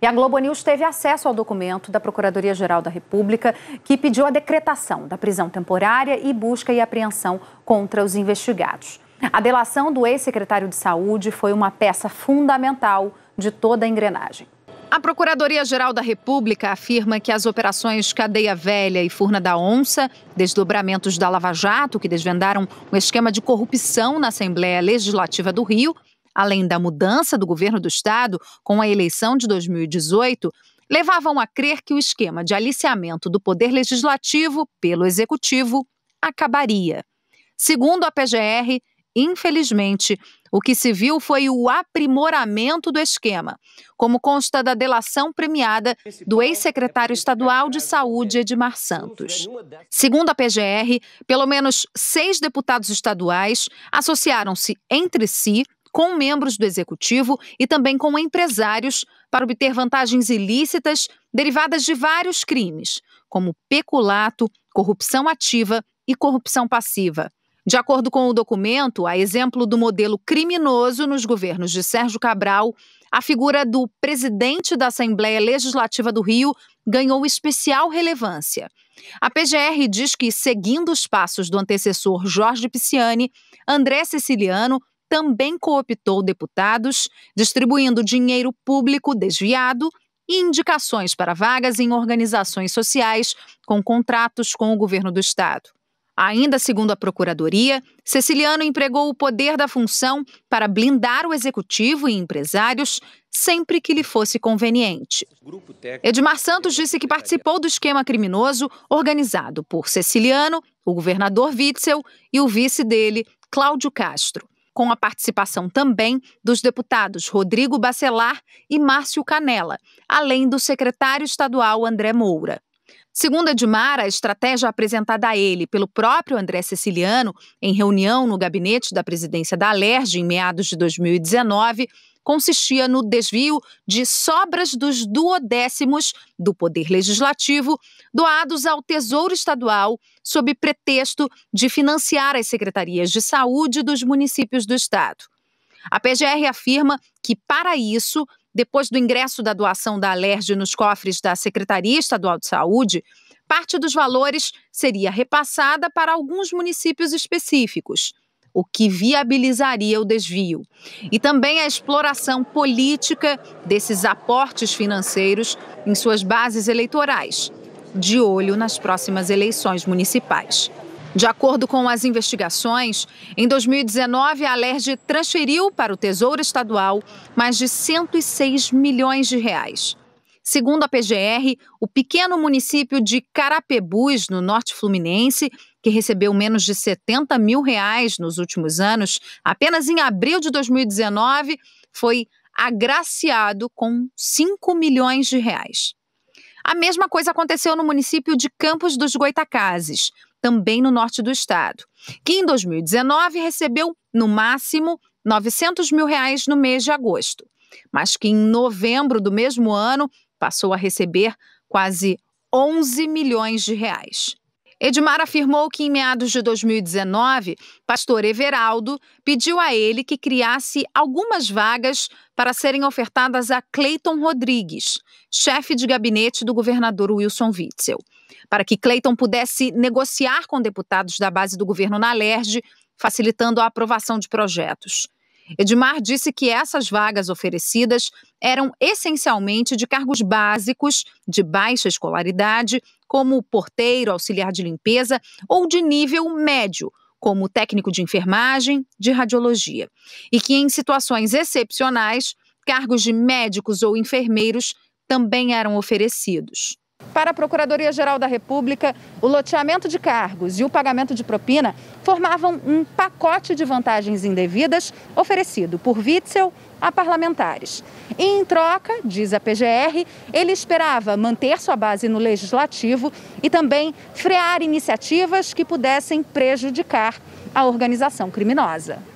E a Globo News teve acesso ao documento da Procuradoria-Geral da República, que pediu a decretação da prisão temporária e busca e apreensão contra os investigados. A delação do ex-secretário de Saúde foi uma peça fundamental de toda a engrenagem. A Procuradoria-Geral da República afirma que as operações Cadeia Velha e Furna da Onça, desdobramentos da Lava Jato, que desvendaram um esquema de corrupção na Assembleia Legislativa do Rio, além da mudança do governo do estado com a eleição de 2018, levavam a crer que o esquema de aliciamento do poder legislativo pelo executivo acabaria. Segundo a PGR, infelizmente, o que se viu foi o aprimoramento do esquema, como consta da delação premiada do é ex-secretário estadual de Saúde, Edmar Santos. Segundo a PGR, pelo menos seis deputados estaduais associaram-se entre si com membros do executivo e também com empresários para obter vantagens ilícitas derivadas de vários crimes, como peculato, corrupção ativa e corrupção passiva. De acordo com o documento, a exemplo do modelo criminoso nos governos de Sérgio Cabral, a figura do presidente da Assembleia Legislativa do Rio ganhou especial relevância. A PGR diz que, seguindo os passos do antecessor Jorge Pisciani, André Siciliano também cooptou deputados, distribuindo dinheiro público desviado e indicações para vagas em organizações sociais com contratos com o governo do estado. Ainda segundo a Procuradoria, Ceciliano empregou o poder da função para blindar o executivo e empresários sempre que lhe fosse conveniente. Edmar Santos disse que participou do esquema criminoso organizado por Ceciliano, o governador Witzel e o vice dele, Cláudio Castro com a participação também dos deputados Rodrigo Bacelar e Márcio Canela, além do secretário estadual André Moura. Segundo Edmar, a estratégia apresentada a ele pelo próprio André Ceciliano, em reunião no gabinete da presidência da Alerj em meados de 2019 consistia no desvio de sobras dos duodécimos do Poder Legislativo doados ao Tesouro Estadual sob pretexto de financiar as secretarias de saúde dos municípios do estado. A PGR afirma que, para isso, depois do ingresso da doação da Alerj nos cofres da Secretaria Estadual de Saúde, parte dos valores seria repassada para alguns municípios específicos, o que viabilizaria o desvio. E também a exploração política desses aportes financeiros em suas bases eleitorais, de olho nas próximas eleições municipais. De acordo com as investigações, em 2019 a Alerj transferiu para o Tesouro Estadual mais de 106 milhões de reais. Segundo a PGR, o pequeno município de Carapebus, no norte fluminense, que recebeu menos de 70 mil reais nos últimos anos, apenas em abril de 2019 foi agraciado com 5 milhões de reais. A mesma coisa aconteceu no município de Campos dos Goitacazes, também no norte do estado, que em 2019 recebeu, no máximo, 900 mil reais no mês de agosto, mas que em novembro do mesmo ano passou a receber quase 11 milhões de reais. Edmar afirmou que em meados de 2019, pastor Everaldo pediu a ele que criasse algumas vagas para serem ofertadas a Cleiton Rodrigues, chefe de gabinete do governador Wilson Witzel, para que Cleiton pudesse negociar com deputados da base do governo na Lerge, facilitando a aprovação de projetos. Edmar disse que essas vagas oferecidas eram essencialmente de cargos básicos, de baixa escolaridade como porteiro, auxiliar de limpeza ou de nível médio, como técnico de enfermagem, de radiologia. E que, em situações excepcionais, cargos de médicos ou enfermeiros também eram oferecidos. Para a Procuradoria-Geral da República, o loteamento de cargos e o pagamento de propina formavam um pacote de vantagens indevidas oferecido por Witzel a parlamentares. E, em troca, diz a PGR, ele esperava manter sua base no legislativo e também frear iniciativas que pudessem prejudicar a organização criminosa.